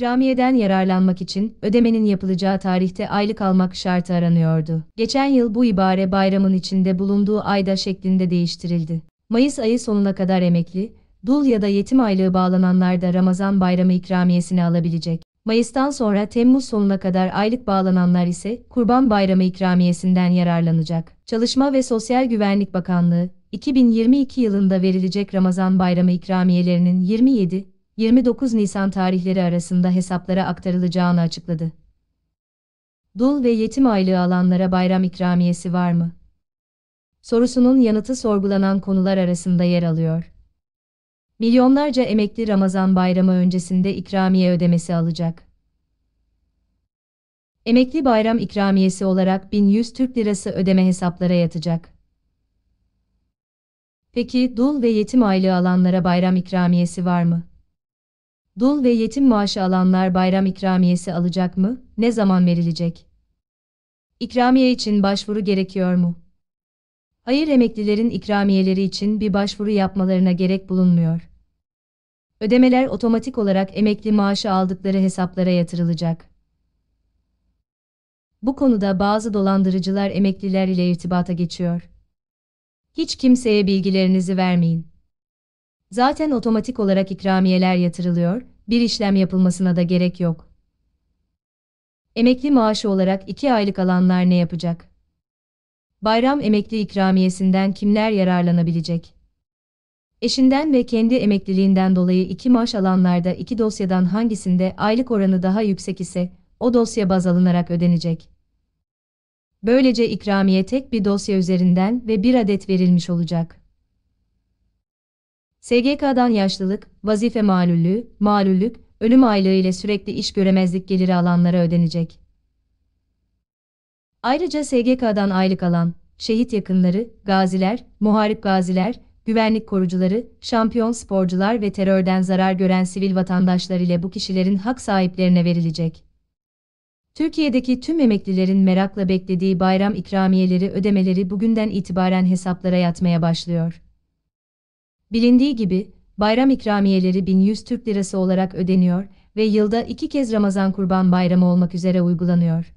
Camiyeden yararlanmak için ödemenin yapılacağı tarihte aylık almak şartı aranıyordu. Geçen yıl bu ibare bayramın içinde bulunduğu ayda şeklinde değiştirildi. Mayıs ayı sonuna kadar emekli, dul ya da yetim aylığı bağlananlar da Ramazan bayramı ikramiyesini alabilecek. Mayıs'tan sonra Temmuz sonuna kadar aylık bağlananlar ise Kurban Bayramı ikramiyesinden yararlanacak. Çalışma ve Sosyal Güvenlik Bakanlığı, 2022 yılında verilecek Ramazan Bayramı ikramiyelerinin 27, 29 Nisan tarihleri arasında hesaplara aktarılacağını açıkladı. Dul ve yetim aylığı alanlara bayram ikramiyesi var mı? Sorusunun yanıtı sorgulanan konular arasında yer alıyor. Milyonlarca emekli Ramazan bayramı öncesinde ikramiye ödemesi alacak. Emekli bayram ikramiyesi olarak 1100 Türk Lirası ödeme hesaplara yatacak. Peki dul ve yetim aylığı alanlara bayram ikramiyesi var mı? Dul ve yetim maaşı alanlar bayram ikramiyesi alacak mı? Ne zaman verilecek? İkramiye için başvuru gerekiyor mu? Hayır emeklilerin ikramiyeleri için bir başvuru yapmalarına gerek bulunmuyor. Ödemeler otomatik olarak emekli maaşı aldıkları hesaplara yatırılacak. Bu konuda bazı dolandırıcılar emekliler ile irtibata geçiyor. Hiç kimseye bilgilerinizi vermeyin. Zaten otomatik olarak ikramiyeler yatırılıyor, bir işlem yapılmasına da gerek yok. Emekli maaşı olarak iki aylık alanlar ne yapacak? Bayram emekli ikramiyesinden kimler yararlanabilecek? Eşinden ve kendi emekliliğinden dolayı iki maaş alanlarda iki dosyadan hangisinde aylık oranı daha yüksek ise o dosya baz alınarak ödenecek. Böylece ikramiye tek bir dosya üzerinden ve bir adet verilmiş olacak. SGK'dan yaşlılık, vazife malullüğü, malullük, ölüm aylığı ile sürekli iş göremezlik geliri alanlara ödenecek. Ayrıca SGK'dan aylık alan, şehit yakınları, gaziler, muharip gaziler, güvenlik korucuları, şampiyon sporcular ve terörden zarar gören sivil vatandaşlar ile bu kişilerin hak sahiplerine verilecek. Türkiye'deki tüm emeklilerin merakla beklediği bayram ikramiyeleri ödemeleri bugünden itibaren hesaplara yatmaya başlıyor. Bilindiği gibi, bayram ikramiyeleri 1100 Türk Lirası olarak ödeniyor ve yılda iki kez Ramazan Kurban Bayramı olmak üzere uygulanıyor.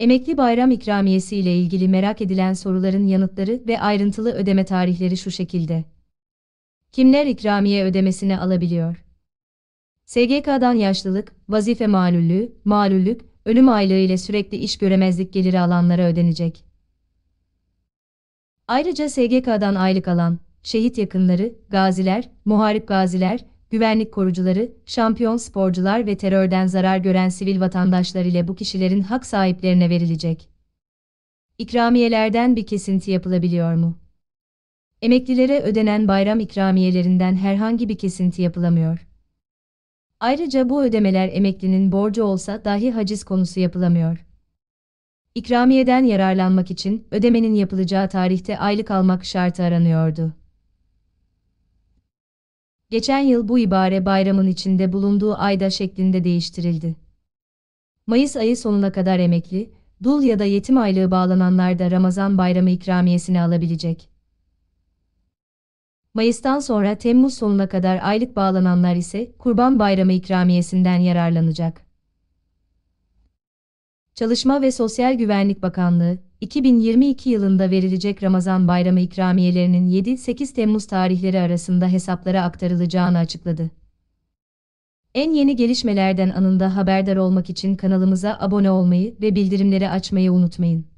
Emekli bayram ikramiyesi ile ilgili merak edilen soruların yanıtları ve ayrıntılı ödeme tarihleri şu şekilde. Kimler ikramiye ödemesini alabiliyor? SGK'dan yaşlılık, vazife malullüğü, malullük, ölüm aylığı ile sürekli iş göremezlik geliri alanlara ödenecek. Ayrıca SGK'dan aylık alan, şehit yakınları, gaziler, muharip gaziler, güvenlik korucuları, şampiyon sporcular ve terörden zarar gören sivil vatandaşlar ile bu kişilerin hak sahiplerine verilecek. İkramiyelerden bir kesinti yapılabiliyor mu? Emeklilere ödenen bayram ikramiyelerinden herhangi bir kesinti yapılamıyor. Ayrıca bu ödemeler emeklinin borcu olsa dahi haciz konusu yapılamıyor. İkramiyeden yararlanmak için ödemenin yapılacağı tarihte aylık almak şartı aranıyordu. Geçen yıl bu ibare bayramın içinde bulunduğu ayda şeklinde değiştirildi. Mayıs ayı sonuna kadar emekli, dul ya da yetim aylığı bağlananlar da Ramazan bayramı ikramiyesini alabilecek. Mayıs'tan sonra Temmuz sonuna kadar aylık bağlananlar ise Kurban Bayramı ikramiyesinden yararlanacak. Çalışma ve Sosyal Güvenlik Bakanlığı, 2022 yılında verilecek Ramazan bayramı ikramiyelerinin 7-8 Temmuz tarihleri arasında hesaplara aktarılacağını açıkladı. En yeni gelişmelerden anında haberdar olmak için kanalımıza abone olmayı ve bildirimleri açmayı unutmayın.